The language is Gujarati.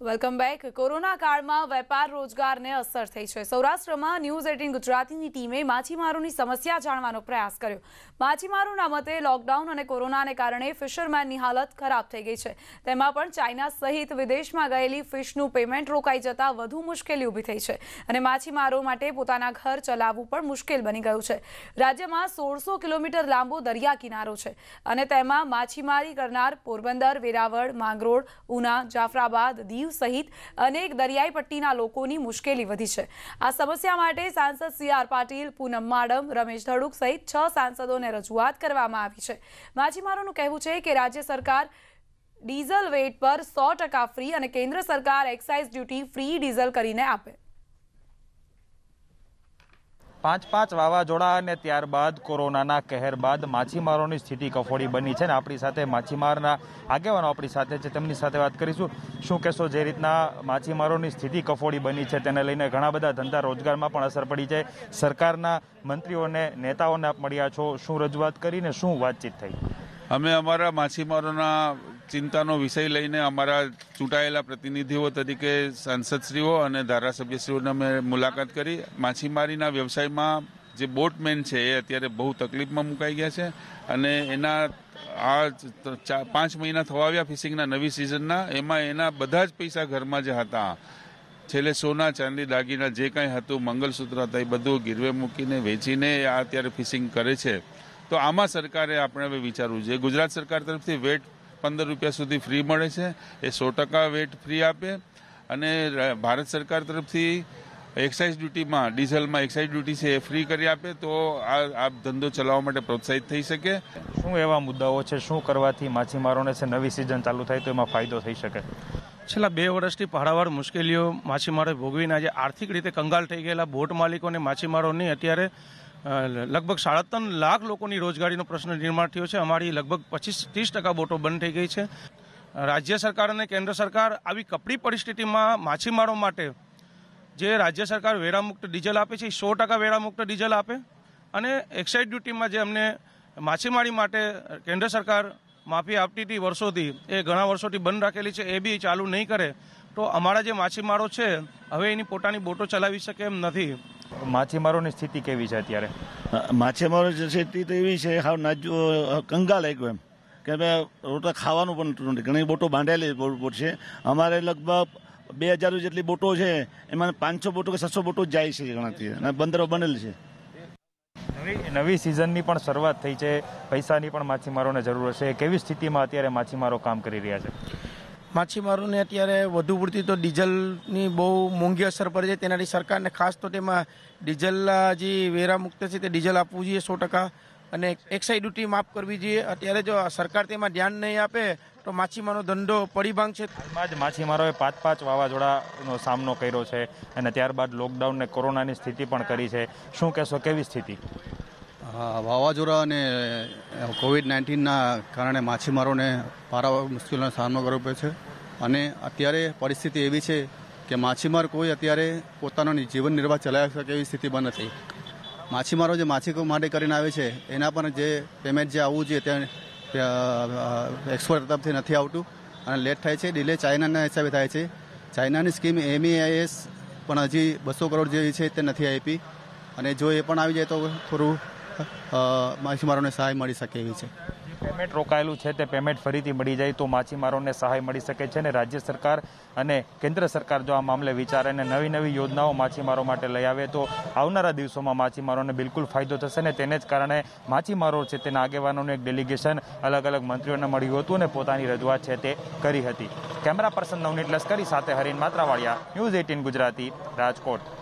વેલકમ બેક કોરોના કાળમાં વેપાર રોજગારને અસર થઈ છે સૌરાષ્ટ્રમાં ન્યૂઝ એટીન ગુજરાતીની ટીમે માછીમારોની સમસ્યા જાણવાનો પ્રયાસ કર્યો માછીમારોના મતે લોકડાઉન અને કોરોનાને કારણે ફિશરમેનની હાલત ખરાબ થઈ ગઈ છે તેમાં પણ ચાઇના સહિત વિદેશમાં ગયેલી ફિશનું પેમેન્ટ રોકાઈ જતાં વધુ મુશ્કેલી ઊભી થઈ છે અને માછીમારો માટે પોતાના ઘર ચલાવવું પણ મુશ્કેલ બની ગયું છે રાજ્યમાં સોળસો કિલોમીટર લાંબો દરિયા કિનારો છે અને તેમાં માછીમારી કરનાર પોરબંદર વેરાવળ માંગરોળ ઉના જાફરાબાદ દીવ દીવ સહિત અનેક દરિયાઈ પટ્ટીના લોકોની મુશ્કેલી વધી છે આ સમસ્યા માટે સાંસદ સી આર પાટીલ પૂનમ માડમ રમેશ ધડુક સહિત છ સાંસદોને રજૂઆત કરવામાં આવી છે માછીમારોનું કહેવું છે કે રાજ્ય સરકાર ડીઝલ વેટ પર સો ટકા ફ્રી અને કેન્દ્ર સરકાર એક્સાઇઝ ડ્યુટી ફ્રી ડીઝલ કરીને આપે પાંચ પાંચ વાવાઝોડા અને ત્યારબાદ કોરોનાના કહેર બાદ માછીમારોની સ્થિતિ કફોડી બની છે અને આપણી સાથે માછીમારના આગેવાનો આપણી સાથે છે તેમની સાથે વાત કરીશું શું કહેશો જે રીતના માછીમારોની સ્થિતિ કફોડી બની છે તેને લઈને ઘણા બધા ધંધા રોજગારમાં પણ અસર પડી છે સરકારના મંત્રીઓને નેતાઓને આપ મળ્યા છો શું રજૂઆત કરીને શું વાતચીત થઈ અમે અમારા માછીમારોના ચિંતાનો વિષય લઈને અમારા ચૂંટાયેલા પ્રતિનિધિઓ તરીકે સાંસદશ્રીઓ અને ધારાસભ્યશ્રીઓને અમે મુલાકાત કરી માછીમારીના વ્યવસાયમાં જે બોટમેન છે એ અત્યારે બહુ તકલીફમાં મુકાઈ ગયા છે અને એના આ પાંચ મહિના થવા આવ્યા ફિશિંગના નવી સિઝનના એમાં એના બધા જ પૈસા ઘરમાં જે હતા છેલ્લે સોના ચાંદી દાગીના જે કાંઈ હતું મંગલસૂત્ર હતા એ બધું ગીરવે મૂકીને વેચીને આ અત્યારે ફિશિંગ કરે છે તો આમાં સરકારે આપણે હવે વિચારવું જોઈએ ગુજરાત સરકાર તરફથી વેટ પંદર રૂપિયા સુધી ફ્રી મળે છે એ સો ટકા વેટ ફ્રી આપે અને ભારત સરકાર તરફથી એક્સાઇઝ ડ્યુટીમાં ડીઝલમાં એક્સાઇઝ ડ્યુટી છે એ ફ્રી કરી આપે તો આ આ ધંધો ચલાવવા માટે પ્રોત્સાહિત થઈ શકે શું એવા મુદ્દાઓ છે શું કરવાથી માછીમારોને છે નવી સિઝન ચાલુ થાય તો એમાં ફાયદો થઈ શકે છેલ્લા બે વર્ષથી પહાડાવાળ મુશ્કેલીઓ માછીમારોએ ભોગવીને આજે આર્થિક રીતે કંગાલ થઈ ગયેલા બોટ માલિકોને માછીમારોની અત્યારે લગભગ સાડા ત્રણ લાખ લોકોની રોજગારીનો પ્રશ્ન નિર્માણ થયો છે અમારી લગભગ પચીસ ત્રીસ ટકા બોટો બંધ થઈ ગઈ છે રાજ્ય સરકાર અને કેન્દ્ર સરકાર આવી કપડી પરિસ્થિતિમાં માછીમારો માટે જે રાજ્ય સરકાર વેરામુક્ત ડીઝલ આપે છે એ સો ટકા વેરામુક્ત ડીઝલ આપે અને એક્સાઇઝ ડ્યુટીમાં જે અમને માછીમારી માટે કેન્દ્ર સરકાર માફી આપતી હતી વર્ષોથી એ ઘણા વર્ષોથી બંધ રાખેલી છે એ બી ચાલુ નહીં કરે તો અમારા જે માછીમારો છે હવે એની પોતાની બોટો ચલાવી શકે એમ નથી માછીમારોની સ્થિતિ કેવી છે અત્યારે માછીમારોની સ્થિતિ તો એવી છે હાવ નાજુ કંગાલ એક એમ કે ભાઈ રોટા ખાવાનું પણ નથી ઘણી બોટો બાંધેલી બોટ છે અમારે લગભગ બે હજાર જેટલી બોટો છે એમાં પાંચસો બોટો કે છસો બોટો જાય છે ઘણાથી અને બંદરો બનેલી છે નવી નવી સિઝનની પણ શરૂઆત થઈ છે પૈસાની પણ માછીમારોને જરૂર હશે કેવી સ્થિતિમાં અત્યારે માછીમારો કામ કરી રહ્યા છે માછીમારોને અત્યારે વધુ પૂરતી તો ડીઝલની બહુ મોંઘી અસર પડે છે તેનાથી સરકારને ખાસ તો તેમાં ડીઝલના જે વેરા મુક્ત છે તે ડીઝલ આપવું જોઈએ સો ટકા અને એક્સાઇઝ ડ્યુટી માફ કરવી જોઈએ અત્યારે જો સરકાર તેમાં ધ્યાન નહીં આપે તો માછીમારો ધંધો પડીભાંગ છે હાલમાં જ માછીમારોએ પાંચ પાંચ વાવાઝોડાનો સામનો કર્યો છે અને ત્યારબાદ લોકડાઉનને કોરોનાની સ્થિતિ પણ કરી છે શું કહેશો કેવી સ્થિતિ હા વાવાઝોડા અને કોવિડ નાઇન્ટીનના કારણે માછીમારોને પારા મુશ્કેલીનો સામનો કરવો પડે છે અને અત્યારે પરિસ્થિતિ એવી છે કે માછીમાર કોઈ અત્યારે પોતાનો જીવન નિર્વાહ ચલાવી શકે એવી સ્થિતિ પણ નથી માછીમારો જે માછીકો માટે કરીને આવે છે એના પણ જે પેમેન્ટ જે આવવું જોઈએ ત્યાં એક્સપોર્ટ તરફથી નથી આવતું અને લેટ થાય છે ડિલે ચાઇનાના હિસાબે થાય છે ચાઇનાની સ્કીમ એમઈઆઈએસ e પણ હજી બસો કરોડ જેવી છે તે નથી આપી અને જો એ પણ આવી જાય તો થોડું માછીમારોને સહાય મળી શકે એવી છે પેમેન્ટ રોકાયેલું છે તે પેમેન્ટ ફરીથી મળી જાય તો માછીમારોને સહાય મળી શકે છે ને રાજ્ય સરકાર અને કેન્દ્ર સરકાર જો આ મામલે વિચારે અને નવી નવી યોજનાઓ માછીમારો માટે લઈ આવે તો આવનારા દિવસોમાં માછીમારોને બિલકુલ ફાયદો થશે ને તેને જ કારણે માછીમારો છે તેના આગેવાનોનું એક ડેલિગેશન અલગ અલગ મંત્રીઓને મળ્યું હતું અને પોતાની રજૂઆત છે તે કરી હતી કેમેરા પર્સન નવનીત લશ્કરી સાથે હરીન માત્રાવાળિયા ન્યૂઝ એટીન ગુજરાતી રાજકોટ